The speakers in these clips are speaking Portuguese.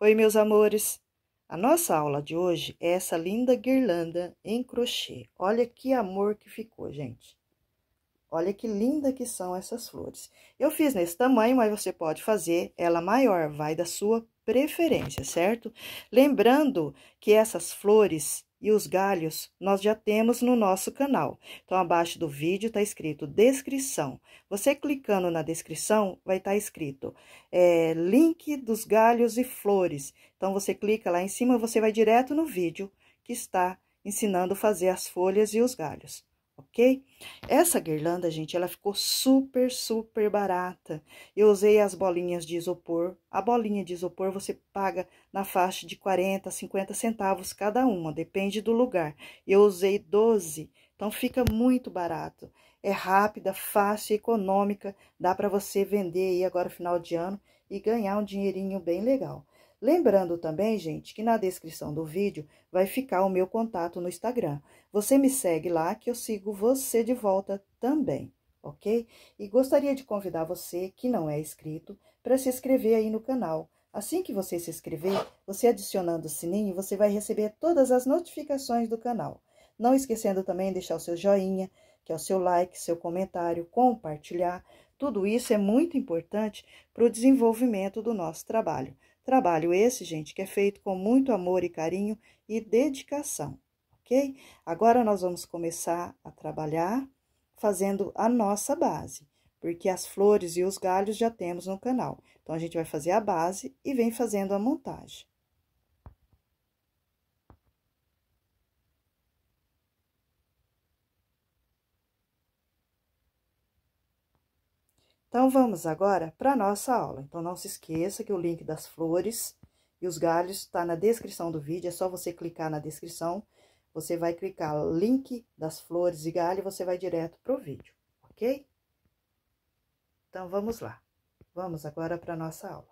Oi, meus amores! A nossa aula de hoje é essa linda guirlanda em crochê. Olha que amor que ficou, gente! Olha que linda que são essas flores. Eu fiz nesse tamanho, mas você pode fazer ela maior, vai da sua preferência, certo? Lembrando que essas flores e os galhos nós já temos no nosso canal. Então, abaixo do vídeo está escrito descrição. Você clicando na descrição, vai estar tá escrito é, link dos galhos e flores. Então, você clica lá em cima, você vai direto no vídeo que está ensinando a fazer as folhas e os galhos ok? Essa guirlanda, gente, ela ficou super, super barata. Eu usei as bolinhas de isopor. A bolinha de isopor você paga na faixa de 40, 50 centavos cada uma, depende do lugar. Eu usei 12, então fica muito barato. É rápida, fácil, econômica, dá para você vender aí agora final de ano e ganhar um dinheirinho bem legal. Lembrando também, gente, que na descrição do vídeo vai ficar o meu contato no Instagram. Você me segue lá que eu sigo você de volta também, ok? E gostaria de convidar você que não é inscrito para se inscrever aí no canal. Assim que você se inscrever, você adicionando o sininho, você vai receber todas as notificações do canal. Não esquecendo também de deixar o seu joinha, que é o seu like, seu comentário, compartilhar. Tudo isso é muito importante para o desenvolvimento do nosso trabalho. Trabalho esse, gente, que é feito com muito amor e carinho e dedicação, ok? Agora nós vamos começar a trabalhar fazendo a nossa base, porque as flores e os galhos já temos no canal. Então, a gente vai fazer a base e vem fazendo a montagem. Então, vamos agora para a nossa aula. Então, não se esqueça que o link das flores e os galhos está na descrição do vídeo, é só você clicar na descrição. Você vai clicar link das flores e galho e você vai direto para o vídeo, ok? Então, vamos lá. Vamos agora para a nossa aula.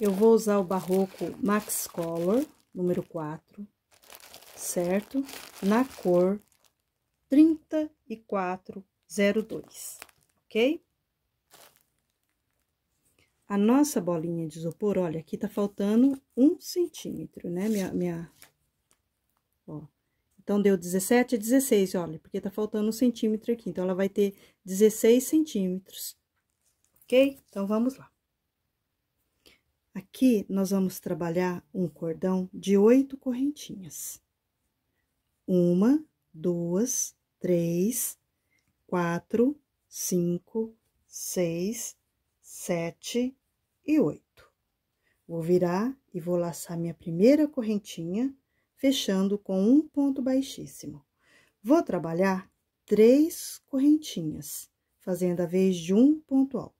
Eu vou usar o barroco Max Color, número 4, certo? Na cor 3402 ok? A nossa bolinha de isopor, olha, aqui tá faltando um centímetro, né, minha, minha, ó. Então, deu 17 a 16, olha, porque tá faltando um centímetro aqui, então, ela vai ter 16 centímetros, ok? Então, vamos lá. Aqui, nós vamos trabalhar um cordão de oito correntinhas. Uma, duas, três, quatro, 5, 6, 7 e 8. Vou virar e vou laçar minha primeira correntinha, fechando com um ponto baixíssimo. Vou trabalhar três correntinhas, fazendo a vez de um ponto alto.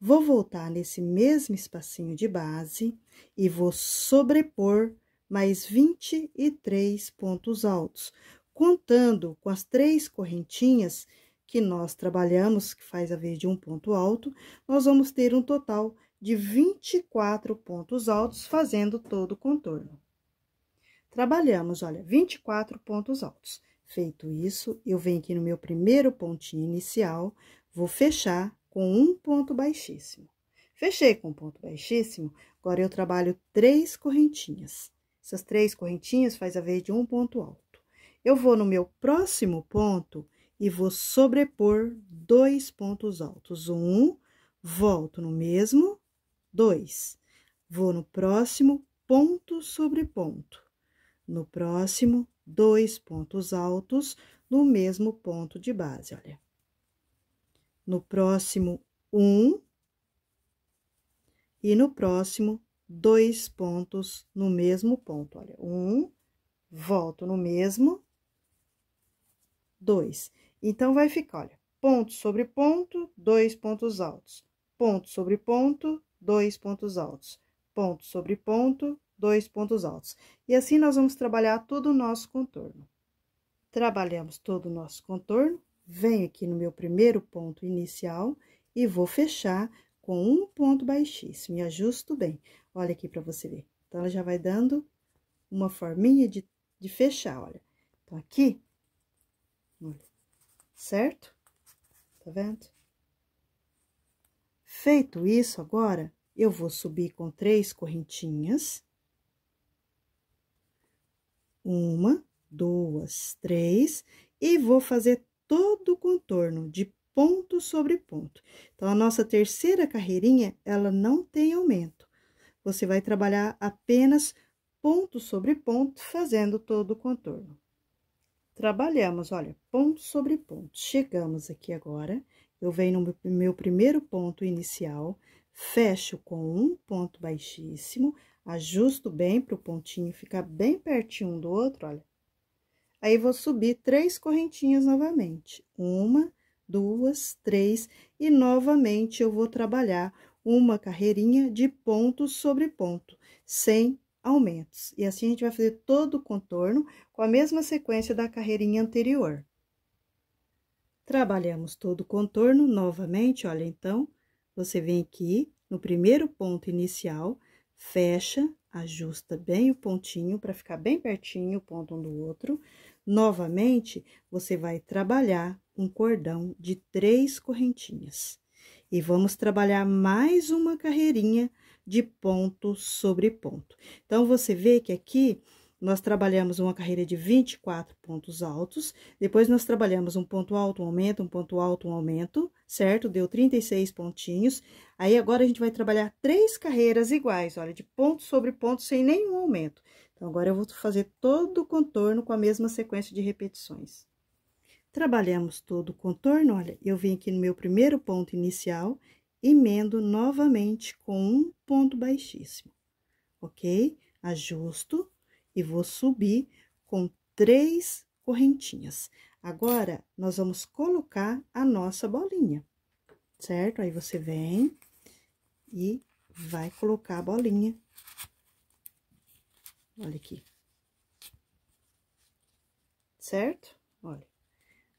Vou voltar nesse mesmo espacinho de base e vou sobrepor mais 23 pontos altos, contando com as três correntinhas que nós trabalhamos, que faz a vez de um ponto alto, nós vamos ter um total de 24 pontos altos, fazendo todo o contorno. Trabalhamos, olha, 24 pontos altos. Feito isso, eu venho aqui no meu primeiro pontinho inicial, vou fechar com um ponto baixíssimo. Fechei com um ponto baixíssimo, agora eu trabalho três correntinhas. Essas três correntinhas faz a vez de um ponto alto. Eu vou no meu próximo ponto e vou sobrepor dois pontos altos. Um, volto no mesmo, dois. Vou no próximo, ponto sobre ponto. No próximo, dois pontos altos no mesmo ponto de base, olha. No próximo, um. E no próximo, dois pontos no mesmo ponto, olha. Um, volto no mesmo, dois. Então, vai ficar, olha, ponto sobre ponto, dois pontos altos. Ponto sobre ponto, dois pontos altos. Ponto sobre ponto, dois pontos altos. E assim, nós vamos trabalhar todo o nosso contorno. Trabalhamos todo o nosso contorno, venho aqui no meu primeiro ponto inicial e vou fechar com um ponto baixíssimo e ajusto bem. Olha aqui para você ver. Então, ela já vai dando uma forminha de, de fechar, olha. Então, aqui, olha, certo? Tá vendo? Feito isso agora, eu vou subir com três correntinhas. Uma, duas, três, e vou fazer todo o contorno de ponto sobre ponto. Então, a nossa terceira carreirinha, ela não tem aumento. Você vai trabalhar apenas ponto sobre ponto, fazendo todo o contorno trabalhamos, olha, ponto sobre ponto. Chegamos aqui agora, eu venho no meu primeiro ponto inicial, fecho com um ponto baixíssimo, ajusto bem para o pontinho ficar bem pertinho um do outro, olha. Aí, vou subir três correntinhas novamente, uma, duas, três, e novamente eu vou trabalhar uma carreirinha de ponto sobre ponto, sem aumentos. E assim a gente vai fazer todo o contorno com a mesma sequência da carreirinha anterior. Trabalhamos todo o contorno novamente, olha, então, você vem aqui no primeiro ponto inicial, fecha, ajusta bem o pontinho para ficar bem pertinho o ponto um do outro. Novamente, você vai trabalhar um cordão de três correntinhas. E vamos trabalhar mais uma carreirinha de ponto sobre ponto. Então, você vê que aqui nós trabalhamos uma carreira de 24 pontos altos, depois nós trabalhamos um ponto alto, um aumento, um ponto alto, um aumento, certo? Deu 36 pontinhos. Aí, agora, a gente vai trabalhar três carreiras iguais, olha, de ponto sobre ponto, sem nenhum aumento. Então, agora eu vou fazer todo o contorno com a mesma sequência de repetições. Trabalhamos todo o contorno, olha, eu vim aqui no meu primeiro ponto inicial emendo novamente com um ponto baixíssimo, ok? Ajusto e vou subir com três correntinhas. Agora, nós vamos colocar a nossa bolinha, certo? Aí você vem e vai colocar a bolinha. Olha aqui. Certo? Olha.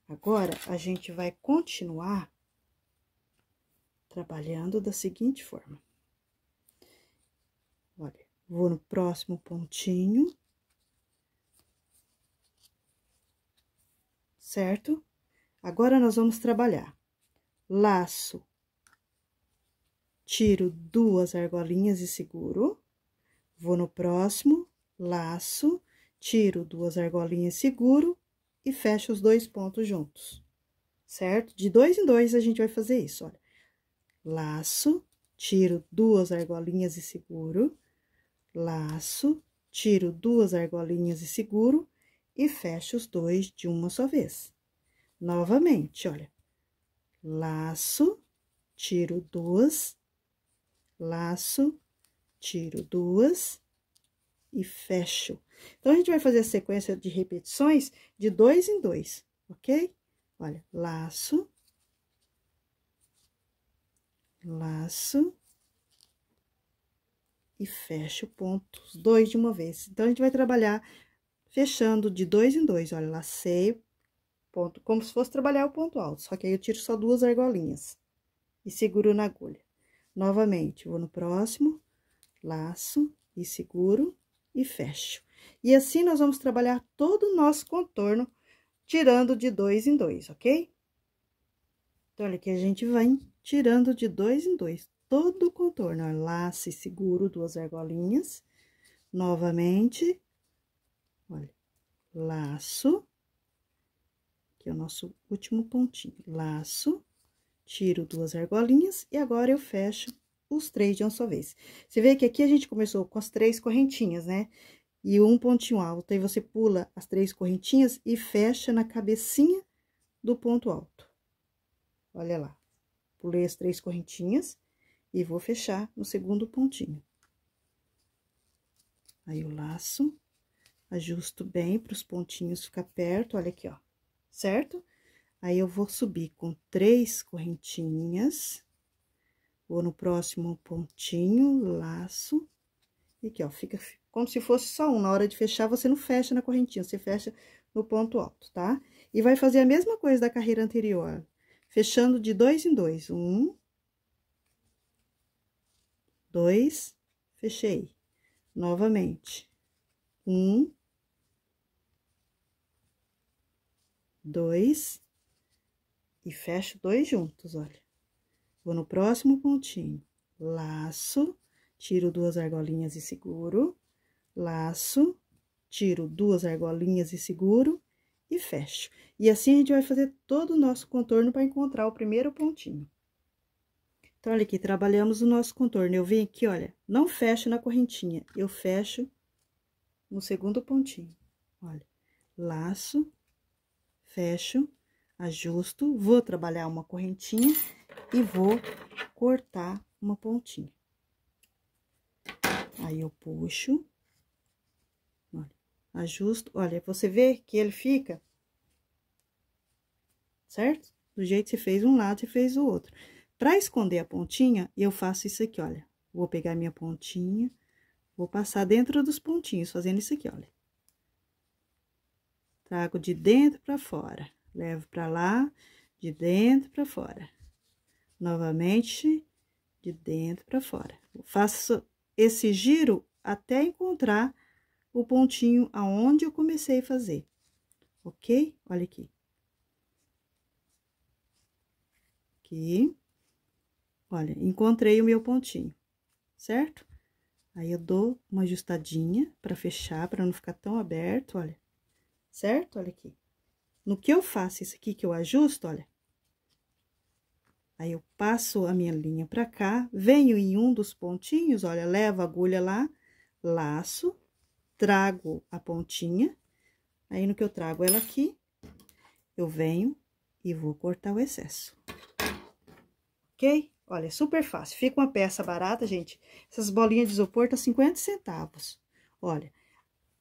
Agora, a gente vai continuar trabalhando da seguinte forma. Olha, vou no próximo pontinho. Certo? Agora, nós vamos trabalhar laço, tiro duas argolinhas e seguro. Vou no próximo, laço, tiro duas argolinhas e seguro e fecho os dois pontos juntos, certo? De dois em dois, a gente vai fazer isso, olha laço, tiro duas argolinhas e seguro, laço, tiro duas argolinhas e seguro, e fecho os dois de uma só vez. Novamente, olha, laço, tiro duas, laço, tiro duas e fecho. Então, a gente vai fazer a sequência de repetições de dois em dois, ok? Olha, laço, laço e fecho pontos dois de uma vez. Então, a gente vai trabalhar fechando de dois em dois, olha, lacei, ponto, como se fosse trabalhar o ponto alto, só que aí eu tiro só duas argolinhas e seguro na agulha. Novamente, vou no próximo, laço e seguro e fecho. E assim, nós vamos trabalhar todo o nosso contorno, tirando de dois em dois, ok? Então, olha aqui, a gente vai tirando de dois em dois todo o contorno. laço seguro duas argolinhas. Novamente, olha, laço. Que é o nosso último pontinho. Laço, tiro duas argolinhas e agora eu fecho os três de uma só vez. Você vê que aqui a gente começou com as três correntinhas, né? E um pontinho alto. Aí, você pula as três correntinhas e fecha na cabecinha do ponto alto. Olha lá. Pulei as três correntinhas e vou fechar no segundo pontinho. Aí, o laço, ajusto bem para os pontinhos ficar perto, olha aqui, ó, certo? Aí, eu vou subir com três correntinhas, vou no próximo pontinho, laço, e aqui, ó, fica como se fosse só um. Na hora de fechar, você não fecha na correntinha, você fecha no ponto alto, tá? E vai fazer a mesma coisa da carreira anterior, fechando de dois em dois. Um, dois, fechei. Novamente. Um, dois, e fecho dois juntos, olha. Vou no próximo pontinho. Laço, tiro duas argolinhas e seguro. Laço, tiro duas argolinhas e seguro e fecho. E assim, a gente vai fazer todo o nosso contorno para encontrar o primeiro pontinho. Então, olha aqui, trabalhamos o nosso contorno. Eu venho aqui, olha, não fecho na correntinha, eu fecho no segundo pontinho. Olha, laço, fecho, ajusto, vou trabalhar uma correntinha e vou cortar uma pontinha. Aí, eu puxo, olha, ajusto. Olha, você vê que ele fica certo? Do jeito que você fez um lado, você fez o outro. Para esconder a pontinha, eu faço isso aqui, olha. Vou pegar minha pontinha, vou passar dentro dos pontinhos, fazendo isso aqui, olha. Trago de dentro para fora, levo para lá, de dentro para fora. Novamente, de dentro para fora. faço esse giro até encontrar o pontinho aonde eu comecei a fazer, ok? Olha aqui. aqui. Olha, encontrei o meu pontinho, certo? Aí, eu dou uma ajustadinha pra fechar, pra não ficar tão aberto, olha. Certo? Olha aqui. No que eu faço isso aqui, que eu ajusto, olha. Aí, eu passo a minha linha pra cá, venho em um dos pontinhos, olha, levo a agulha lá, laço, trago a pontinha. Aí, no que eu trago ela aqui, eu venho e vou cortar o excesso ok? Olha, é super fácil. Fica uma peça barata, gente. Essas bolinhas de isopor tá 50 centavos. Olha,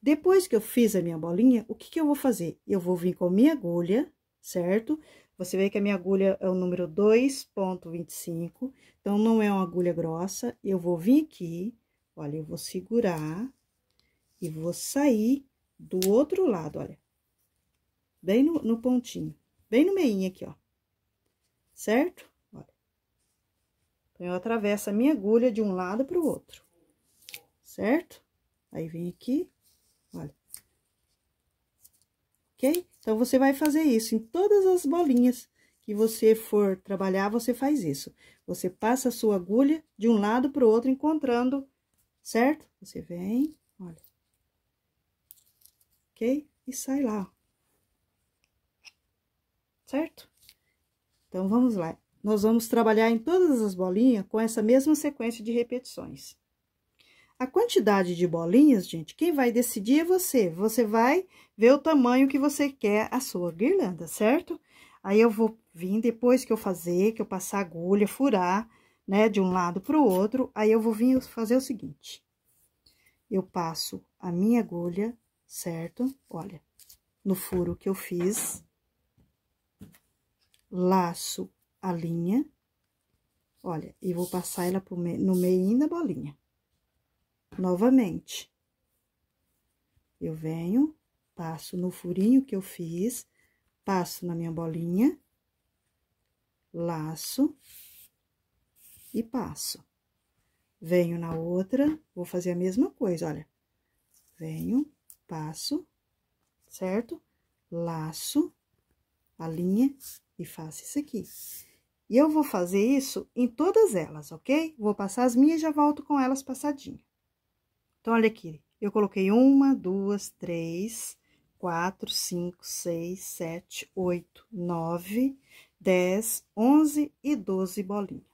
depois que eu fiz a minha bolinha, o que que eu vou fazer? Eu vou vir com a minha agulha, certo? Você vê que a minha agulha é o número 2.25, então, não é uma agulha grossa. Eu vou vir aqui, olha, eu vou segurar e vou sair do outro lado, olha. Bem no, no pontinho, bem no meinho aqui, ó. Certo? Então, eu atravesso a minha agulha de um lado para o outro, certo? Aí, vem aqui, olha. Ok? Então, você vai fazer isso em todas as bolinhas que você for trabalhar, você faz isso. Você passa a sua agulha de um lado para o outro, encontrando, certo? Você vem, olha. Ok? E sai lá, certo? Então, vamos lá nós vamos trabalhar em todas as bolinhas com essa mesma sequência de repetições. A quantidade de bolinhas, gente, quem vai decidir é você. Você vai ver o tamanho que você quer a sua guirlanda, certo? Aí, eu vou vir, depois que eu fazer, que eu passar agulha, furar, né, de um lado para o outro, aí eu vou vir fazer o seguinte. Eu passo a minha agulha, certo? Olha, no furo que eu fiz, laço a linha, olha, e vou passar ela no meio da bolinha. Novamente. Eu venho, passo no furinho que eu fiz, passo na minha bolinha, laço e passo. Venho na outra, vou fazer a mesma coisa, olha. Venho, passo, certo? Laço a linha e faço isso aqui. E eu vou fazer isso em todas elas, ok? Vou passar as minhas e já volto com elas passadinha. Então, olha aqui, eu coloquei uma, duas, três, quatro, cinco, seis, sete, oito, nove, dez, onze e doze bolinhas,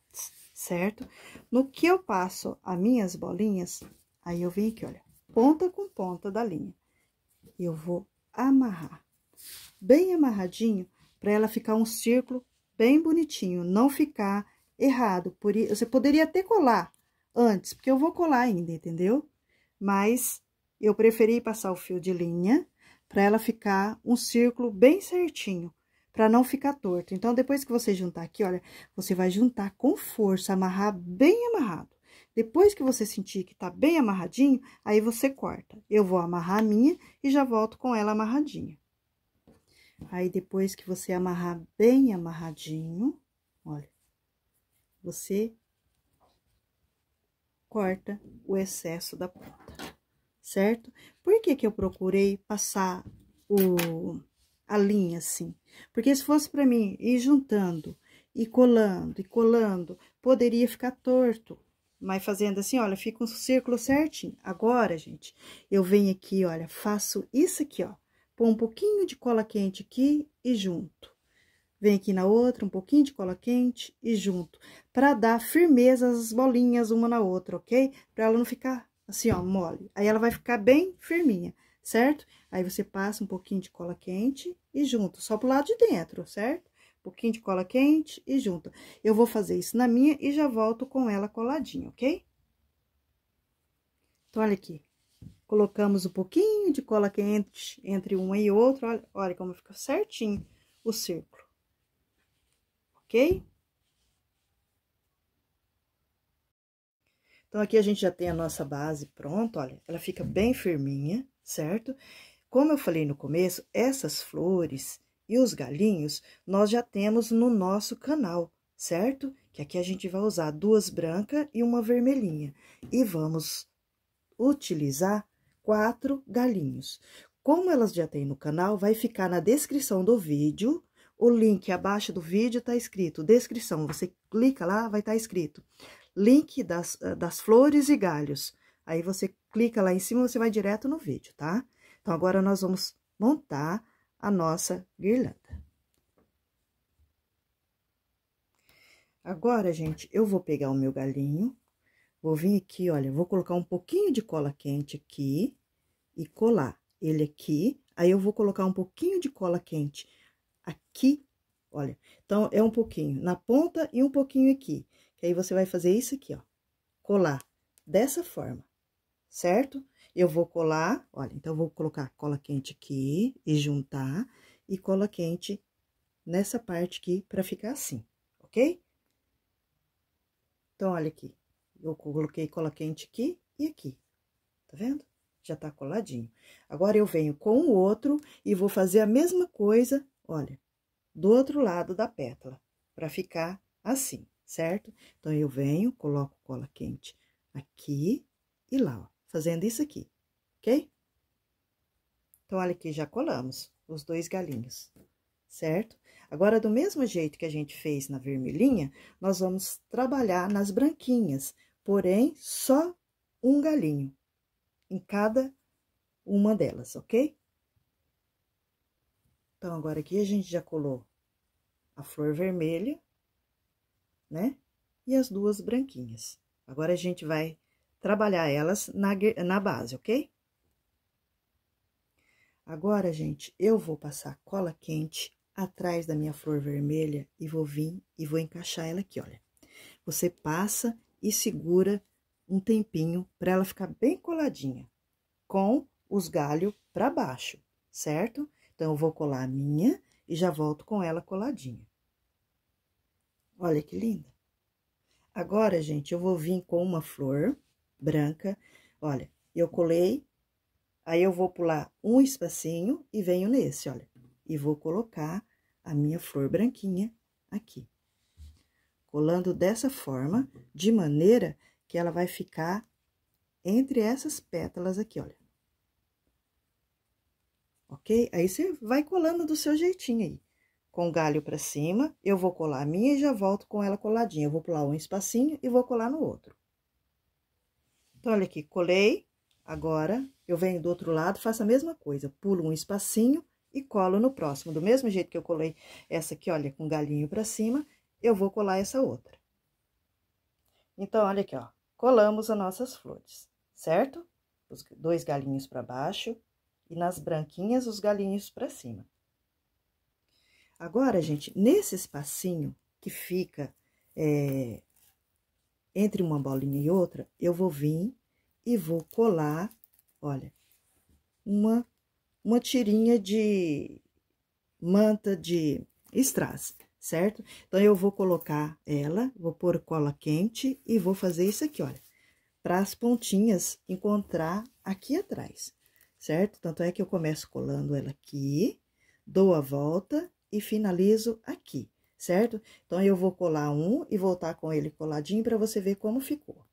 certo? No que eu passo as minhas bolinhas, aí eu venho aqui, olha, ponta com ponta da linha. Eu vou amarrar bem amarradinho para ela ficar um círculo bem bonitinho, não ficar errado. Por isso, você poderia até colar antes, porque eu vou colar ainda, entendeu? Mas eu preferi passar o fio de linha para ela ficar um círculo bem certinho, para não ficar torto. Então, depois que você juntar aqui, olha, você vai juntar com força, amarrar bem amarrado. Depois que você sentir que tá bem amarradinho, aí você corta. Eu vou amarrar a minha e já volto com ela amarradinha. Aí, depois que você amarrar bem amarradinho, olha, você corta o excesso da ponta, certo? Por que que eu procurei passar o, a linha assim? Porque se fosse para mim ir juntando e colando e colando, poderia ficar torto. Mas fazendo assim, olha, fica um círculo certinho. Agora, gente, eu venho aqui, olha, faço isso aqui, ó Põe um pouquinho de cola quente aqui e junto. Vem aqui na outra, um pouquinho de cola quente e junto. Pra dar firmeza as bolinhas uma na outra, ok? Pra ela não ficar assim, ó, mole. Aí ela vai ficar bem firminha, certo? Aí você passa um pouquinho de cola quente e junto, só pro lado de dentro, certo? Um pouquinho de cola quente e junta. Eu vou fazer isso na minha e já volto com ela coladinha, ok? Então, olha aqui. Colocamos um pouquinho de cola quente entre uma e outra. Olha, olha como ficou certinho o círculo. Ok? Então, aqui a gente já tem a nossa base pronta, olha, ela fica bem firminha, certo? Como eu falei no começo, essas flores e os galinhos nós já temos no nosso canal, certo? Que aqui a gente vai usar duas brancas e uma vermelhinha. E vamos utilizar quatro galinhos. Como elas já tem no canal, vai ficar na descrição do vídeo. O link abaixo do vídeo está escrito, descrição, você clica lá, vai estar tá escrito. Link das, ah, das flores e galhos. Aí você clica lá em cima, você vai direto no vídeo, tá? Então, agora nós vamos montar a nossa guirlanda. Agora, gente, eu vou pegar o meu galinho, Vou vir aqui, olha, vou colocar um pouquinho de cola quente aqui e colar ele aqui. Aí, eu vou colocar um pouquinho de cola quente aqui, olha. Então, é um pouquinho na ponta e um pouquinho aqui. Que aí, você vai fazer isso aqui, ó. Colar dessa forma, certo? Eu vou colar, olha, então, eu vou colocar cola quente aqui e juntar. E cola quente nessa parte aqui, pra ficar assim, ok? Então, olha aqui. Eu coloquei, cola quente aqui e aqui, tá vendo? Já tá coladinho. Agora, eu venho com o outro e vou fazer a mesma coisa, olha, do outro lado da pétala, pra ficar assim, certo? Então, eu venho, coloco cola quente aqui e lá, ó, fazendo isso aqui, ok? Então, olha aqui, já colamos os dois galinhos, certo? Agora, do mesmo jeito que a gente fez na vermelhinha, nós vamos trabalhar nas branquinhas porém só um galinho em cada uma delas, ok? Então, agora aqui a gente já colou a flor vermelha, né? E as duas branquinhas. Agora a gente vai trabalhar elas na, na base, ok? Agora, gente, eu vou passar cola quente atrás da minha flor vermelha e vou vir e vou encaixar ela aqui, olha. Você passa e segura um tempinho para ela ficar bem coladinha, com os galhos para baixo, certo? Então, eu vou colar a minha e já volto com ela coladinha. Olha que linda. Agora, gente, eu vou vir com uma flor branca. Olha, eu colei, aí eu vou pular um espacinho e venho nesse, olha. E vou colocar a minha flor branquinha aqui colando dessa forma, de maneira que ela vai ficar entre essas pétalas aqui, olha. Ok? Aí você vai colando do seu jeitinho aí. Com o galho para cima, eu vou colar a minha e já volto com ela coladinha. Eu vou pular um espacinho e vou colar no outro. Então, olha aqui, colei. Agora, eu venho do outro lado, faço a mesma coisa. Pulo um espacinho e colo no próximo. Do mesmo jeito que eu colei essa aqui, olha, com galhinho para cima, eu vou colar essa outra. Então, olha aqui, ó. Colamos as nossas flores, certo? Os dois galinhos para baixo e nas branquinhas os galinhos para cima. Agora, gente, nesse espacinho que fica é, entre uma bolinha e outra, eu vou vir e vou colar, olha, uma, uma tirinha de manta de strass certo? Então, eu vou colocar ela, vou pôr cola quente e vou fazer isso aqui, olha, para as pontinhas encontrar aqui atrás, certo? Tanto é que eu começo colando ela aqui, dou a volta e finalizo aqui, certo? Então, eu vou colar um e voltar com ele coladinho para você ver como ficou.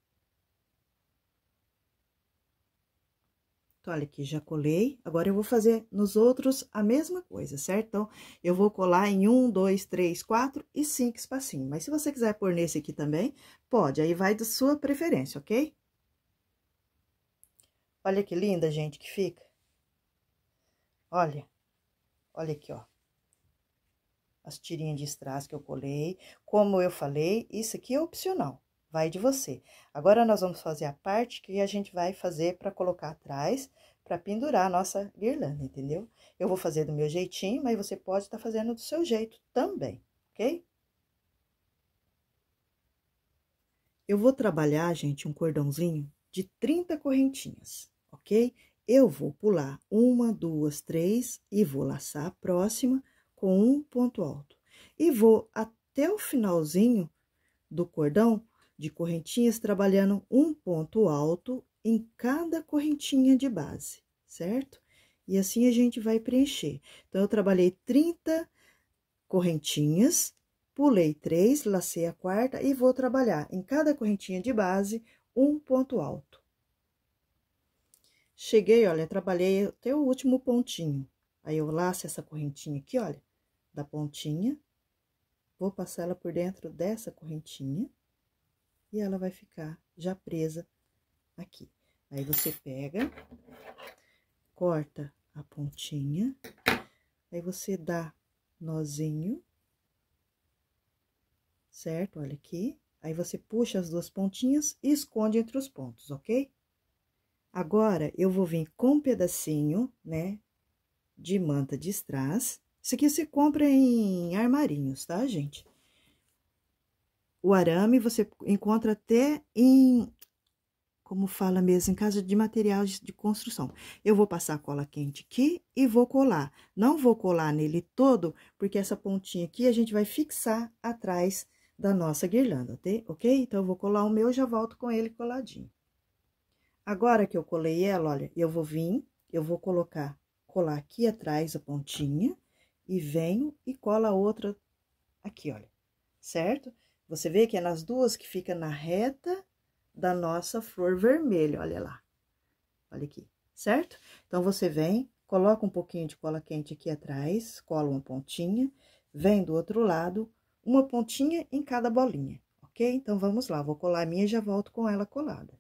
Então, olha aqui, já colei. Agora, eu vou fazer nos outros a mesma coisa, certo? Então, eu vou colar em um, dois, três, quatro e cinco espacinhos. Mas, se você quiser pôr nesse aqui também, pode. Aí, vai da sua preferência, ok? Olha que linda, gente, que fica. Olha. Olha aqui, ó. As tirinhas de strass que eu colei. Como eu falei, isso aqui é opcional vai de você. Agora, nós vamos fazer a parte que a gente vai fazer para colocar atrás, para pendurar a nossa guirlanda, entendeu? Eu vou fazer do meu jeitinho, mas você pode estar tá fazendo do seu jeito também, ok? Eu vou trabalhar, gente, um cordãozinho de 30 correntinhas, ok? Eu vou pular uma, duas, três e vou laçar a próxima com um ponto alto. E vou até o finalzinho do cordão de correntinhas trabalhando um ponto alto em cada correntinha de base, certo? E assim a gente vai preencher. Então, eu trabalhei 30 correntinhas, pulei três, lacei a quarta e vou trabalhar em cada correntinha de base um ponto alto. Cheguei, olha, trabalhei até o último pontinho. Aí, eu laço essa correntinha aqui, olha, da pontinha. Vou passar ela por dentro dessa correntinha e ela vai ficar já presa aqui. Aí você pega, corta a pontinha, aí você dá nozinho, certo? Olha aqui. Aí você puxa as duas pontinhas e esconde entre os pontos, ok? Agora, eu vou vir com um pedacinho, né, de manta de strass. Isso aqui se compra em armarinhos, tá, gente? O arame você encontra até em, como fala mesmo, em casa de materiais de construção. Eu vou passar a cola quente aqui e vou colar. Não vou colar nele todo, porque essa pontinha aqui a gente vai fixar atrás da nossa guirlanda, tá, ok? Então, eu vou colar o meu e já volto com ele coladinho. Agora que eu colei ela, olha, eu vou vir, eu vou colocar, colar aqui atrás a pontinha, e venho e cola a outra aqui, olha, certo? Você vê que é nas duas que fica na reta da nossa flor vermelha, olha lá. Olha aqui, certo? Então, você vem, coloca um pouquinho de cola quente aqui atrás, cola uma pontinha, vem do outro lado, uma pontinha em cada bolinha, ok? Então, vamos lá, vou colar a minha e já volto com ela colada.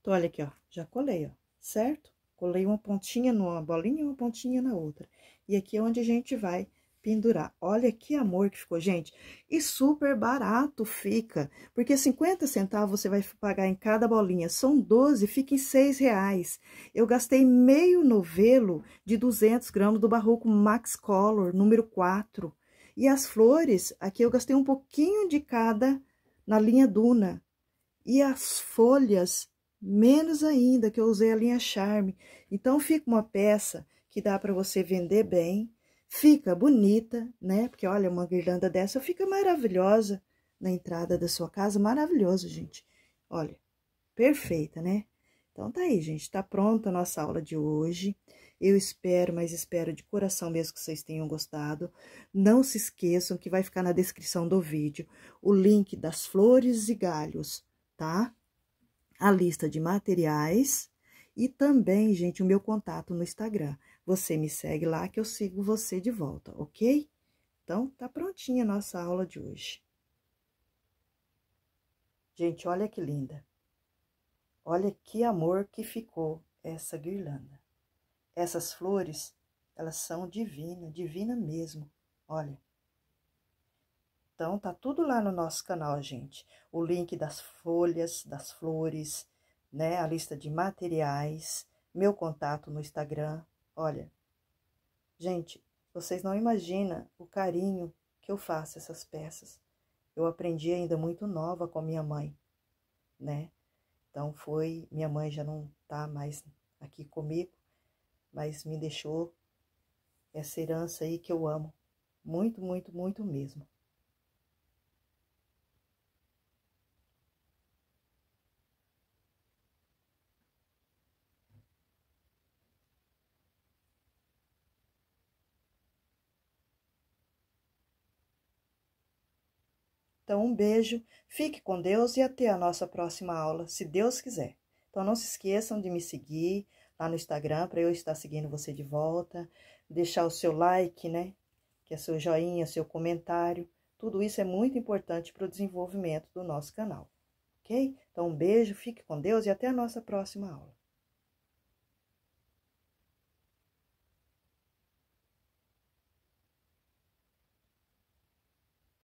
Então, olha aqui, ó, já colei, ó, certo? Colei uma pontinha numa bolinha e uma pontinha na outra. E aqui é onde a gente vai pendurar. Olha que amor que ficou, gente. E super barato fica, porque 50 centavos você vai pagar em cada bolinha. São 12, fica em 6 reais. Eu gastei meio novelo de 200 gramas do Barroco Max Color, número 4. E as flores, aqui eu gastei um pouquinho de cada na linha Duna. E as folhas, menos ainda, que eu usei a linha Charme. Então, fica uma peça que dá para você vender bem, Fica bonita, né? Porque olha, uma guirlanda dessa fica maravilhosa na entrada da sua casa, maravilhoso, gente. Olha, perfeita, né? Então tá aí, gente, tá pronta a nossa aula de hoje. Eu espero, mas espero de coração mesmo que vocês tenham gostado. Não se esqueçam que vai ficar na descrição do vídeo o link das flores e galhos, tá? A lista de materiais e também, gente, o meu contato no Instagram. Você me segue lá que eu sigo você de volta, ok? Então, tá prontinha a nossa aula de hoje. Gente, olha que linda. Olha que amor que ficou essa guirlanda. Essas flores, elas são divinas, divina mesmo. Olha. Então, tá tudo lá no nosso canal, gente. O link das folhas, das flores, né? A lista de materiais, meu contato no Instagram. Olha, gente, vocês não imaginam o carinho que eu faço essas peças. Eu aprendi ainda muito nova com minha mãe, né? Então foi, minha mãe já não tá mais aqui comigo, mas me deixou essa herança aí que eu amo muito, muito, muito mesmo. Então, um beijo, fique com Deus e até a nossa próxima aula, se Deus quiser. Então, não se esqueçam de me seguir lá no Instagram para eu estar seguindo você de volta, deixar o seu like, né? Que é seu joinha, seu comentário. Tudo isso é muito importante para o desenvolvimento do nosso canal, ok? Então, um beijo, fique com Deus e até a nossa próxima aula.